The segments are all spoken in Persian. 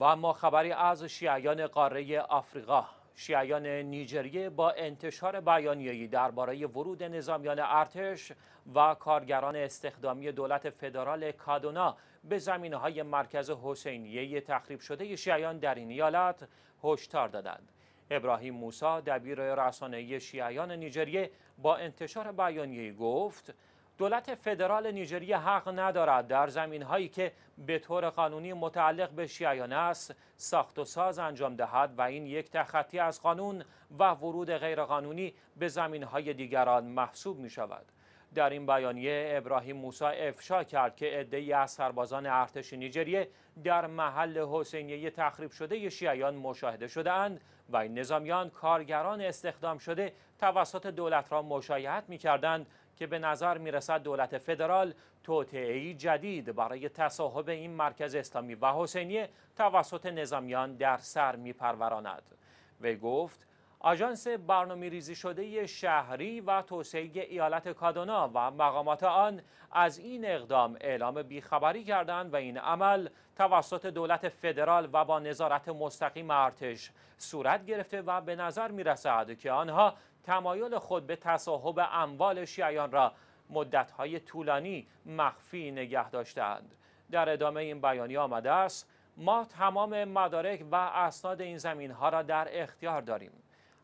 و اما خبری از شیعیان قاره آفریقا شیعیان نیجریه با انتشار بیانیه‌ای درباره ورود نظامیان ارتش و کارگران استخدامی دولت فدرال کادونا به زمینه‌های مرکز حسینیه تخریب شده شیعیان در این ایالت هشدار دادند. ابراهیم موسا دبیر رسانه‌ای شیعیان نیجریه با انتشار بیانیه‌ای گفت دولت فدرال نیجریه حق ندارد در زمین هایی که به طور قانونی متعلق به شیعیان است ساخت و ساز انجام دهد و این یک تخطی از قانون و ورود غیرقانونی به زمین های دیگران محسوب می شود. در این بیانیه ابراهیم موسی افشا کرد که عده‌ای از سربازان ارتش نیجریه در محل حسینیه تخریب شده شیعیان مشاهده شدهاند و این نظامیان کارگران استخدام شده توسط دولت را مشایعت کردند که به نظر رسد دولت فدرال توطئه‌ای جدید برای تصاحب این مرکز اسلامی و حسینیه توسط نظامیان در سر پروراند وی گفت آژانس برنامه ریزی شده شهری و توسعه ایالت کادونا و مقامات آن از این اقدام اعلام بیخبری کردند و این عمل توسط دولت فدرال و با نظارت مستقیم ارتش صورت گرفته و به نظر می رسد که آنها تمایل خود به تصاحب اموال شیعیان را مدتهای طولانی مخفی نگه داشتند. در ادامه این بیانیه آمده است ما تمام مدارک و اسناد این زمین ها را در اختیار داریم.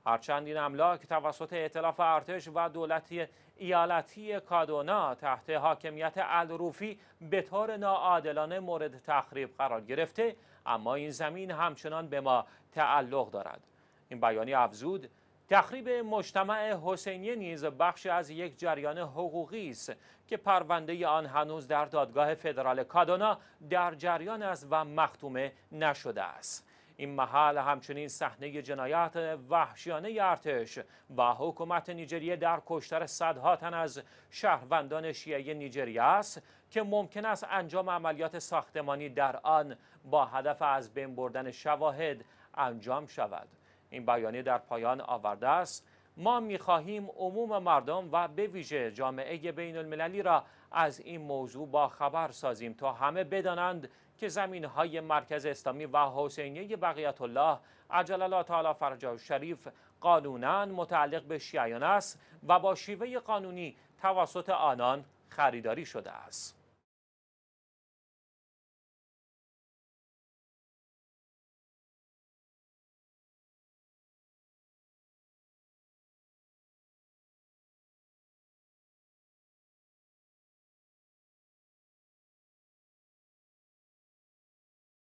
هرچند این املاک توسط اعتلاف ارتش و دولتی ایالتی کادونا تحت حاکمیت الروفی به طور ناعادلانه مورد تخریب قرار گرفته اما این زمین همچنان به ما تعلق دارد این بیانیه افزود تخریب مجتمع حسینیه نیز بخشی از یک جریان حقوقی است که پرونده آن هنوز در دادگاه فدرال کادونا در جریان است و مختومه نشده است این محل همچنین صحنه جنایت وحشیانه ارتش و حکومت نیجریه در کشتر صدها تن از شهروندان شیعه نیجریه است که ممکن است انجام عملیات ساختمانی در آن با هدف از بین بردن شواهد انجام شود این بیانیه در پایان آورده است ما میخواهیم عموم مردم و به ویژه جامعه بین المللی را از این موضوع با خبر سازیم تا همه بدانند که زمین های مرکز اسلامی و حسینیه بقیت الله عجل الله تعالی فرجه شریف قانونن متعلق به شیعیان است و با شیوه قانونی توسط آنان خریداری شده است.